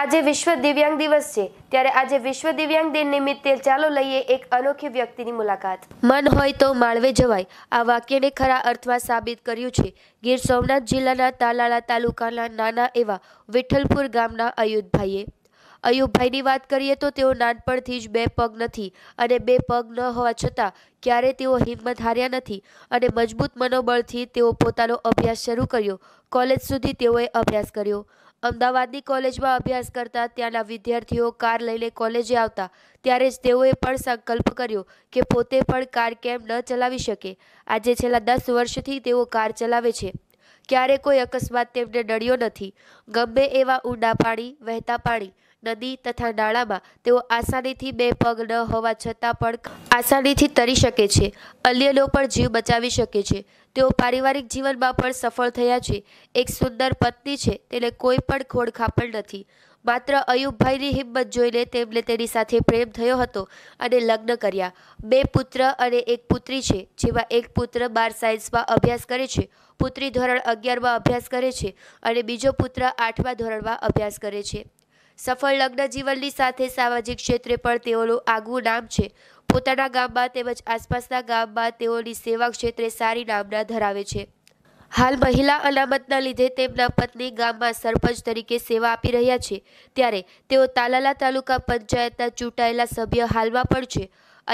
આજે વિશ્વ દિવ્યાંગ દિવસ છે ત્યારે આજે વિશ્વ દિવ્યાંગ દિન નિમિત્તે ચાલો લઈએ એક અનોખી વ્યક્તિની મુલાકાત મન હોય તો માળવે જવાય આ વાક્યને ખરા અર્થમાં સાબિત કર્યું છે ગીર સોમનાથ જિલ્લાના તાલાળા તાલુકાના નાના એવા વિઠ્ઠલપુર ગામના અયુધભાઈએ અયુબભાઈની વાત કરીએ તો તેઓ નાનપણથી જ બે પગ નથી અને બે પગ ન હોવા છતાં ક્યારે તેઓ હિંમત હાર્યા નથી અને મજબૂત મનોબળથી તેઓ પોતાનો અભ્યાસ શરૂ કર્યો કોલેજ સુધી તેઓએ અભ્યાસ કર્યો અમદાવાદની કોલેજમાં અભ્યાસ કરતા ત્યાંના વિદ્યાર્થીઓ કાર લઈને કોલેજે આવતા ત્યારે જ તેઓએ પણ સંકલ્પ કર્યો કે પોતે પણ કાર કેમ ન ચલાવી શકે આજે છેલ્લા દસ વર્ષથી તેઓ કાર ચલાવે છે ક્યારે કોઈ અકસ્માત તેમને નડ્યો નથી ગમે એવા ઊંડા પાણી વહેતા પાણી નદી તથા નાળામાં તેઓ આસાનીથી બે પગ ન હોવા છતાં પણ આસાનીથી તરી શકે છે અન્યનો પણ જીવ બચાવી શકે છે તેઓ પારિવારિક જીવનમાં પણ સફળ થયા છે એક સુંદર પત્ની છે તેને કોઈ પણ ખોડખાપણ નથી માત્ર અયુબભાઈની હિંમત જોઈને તેમને તેની સાથે પ્રેમ થયો હતો અને લગ્ન કર્યા બે પુત્ર અને એક પુત્રી છે જેમાં એક પુત્ર બાર સાયન્સમાં અભ્યાસ કરે છે પુત્રી ધોરણ અગિયારમાં અભ્યાસ કરે છે અને બીજો પુત્ર આઠમા ધોરણમાં અભ્યાસ કરે છે સફળ લગ્ન જીવનની સાથે સામાજિક ક્ષેત્રે પણ તેઓનું આગવું નામ છે પોતાના ગામમાં તેમજ આસપાસના ગામમાં તેઓની સેવા ક્ષેત્રે સારી નામના ધરાવે છે હાલ મહિલા અનામતના લીધે તેમના પત્ની ગામમાં સરપંચ તરીકે સેવા આપી રહ્યા છે ત્યારે તેઓ તાલાલા તાલુકા પંચાયતના ચૂંટાયેલા સભ્ય હાલમાં પણ છે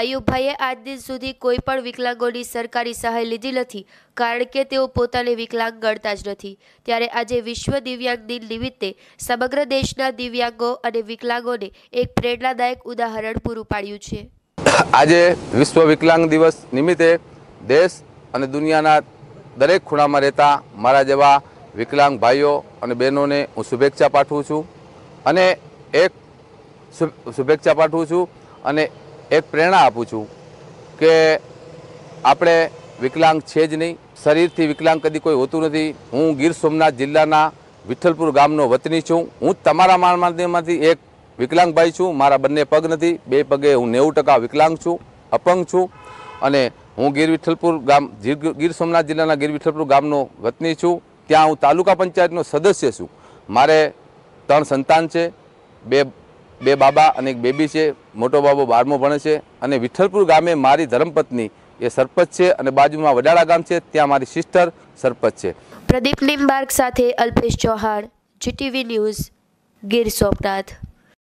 અયુબભાઈએ આજ દિન સુધી કોઈ પણ વિકલાંગોની સરકારી સહાય લીધી નથી કારણ કે તેઓ પોતાને વિકલાંગ ગણતા જ નથી ત્યારે આજે વિશ્વ દિવ્યાંગ દિન નિમિત્તે સમગ્ર દેશના દિવ્યાંગો અને વિકલાંગોને એક પ્રેરણાદાયક ઉદાહરણ પૂરું પાડ્યું છે આજે વિશ્વ વિકલાંગ દિવસ નિમિત્તે દેશ અને દુનિયાના દરેક ખૂણામાં રહેતા મારા જેવા વિકલાંગ ભાઈઓ અને બહેનોને હું શુભેચ્છા પાઠવું છું અને એક શુભેચ્છા પાઠવું છું અને એક પ્રેરણા આપું છું કે આપણે વિકલાંગ છે જ નહીં શરીરથી વિકલાંગ કદી કોઈ હોતું નથી હું ગીર સોમનાથ જિલ્લાના વિઠ્ઠલપુર ગામનો વતની છું હું તમારા મારમાંથી એક વિકલાંગ ભાઈ છું મારા બંને પગ નથી બે પગે હું નેવું ટકા વિકલાંગ છું અપંગ છું અને હું ગીર વિઠ્ઠલપુર ગામ ગીર સોમનાથ જિલ્લાના ગીર વિઠ્ઠલપુર ગામનો વતની છું ત્યાં હું તાલુકા પંચાયતનો સદસ્ય છું મારે ત્રણ સંતાન છે બે બે બાબા અને એક બેબી છે મોટો બાબો બારમો ભણે છે અને વિઠ્ઠલપુર ગામે મારી ધર્મપત્ની એ સરપંચ છે અને બાજુમાં વડાળા ગામ છે ત્યાં મારી સિસ્ટર સરપંચ છે પ્રદીપ નિમબાર્ગ સાથે અલ્પેશ ચૌહાણ જીટીવી ન્યૂઝ ગીર સોમનાથ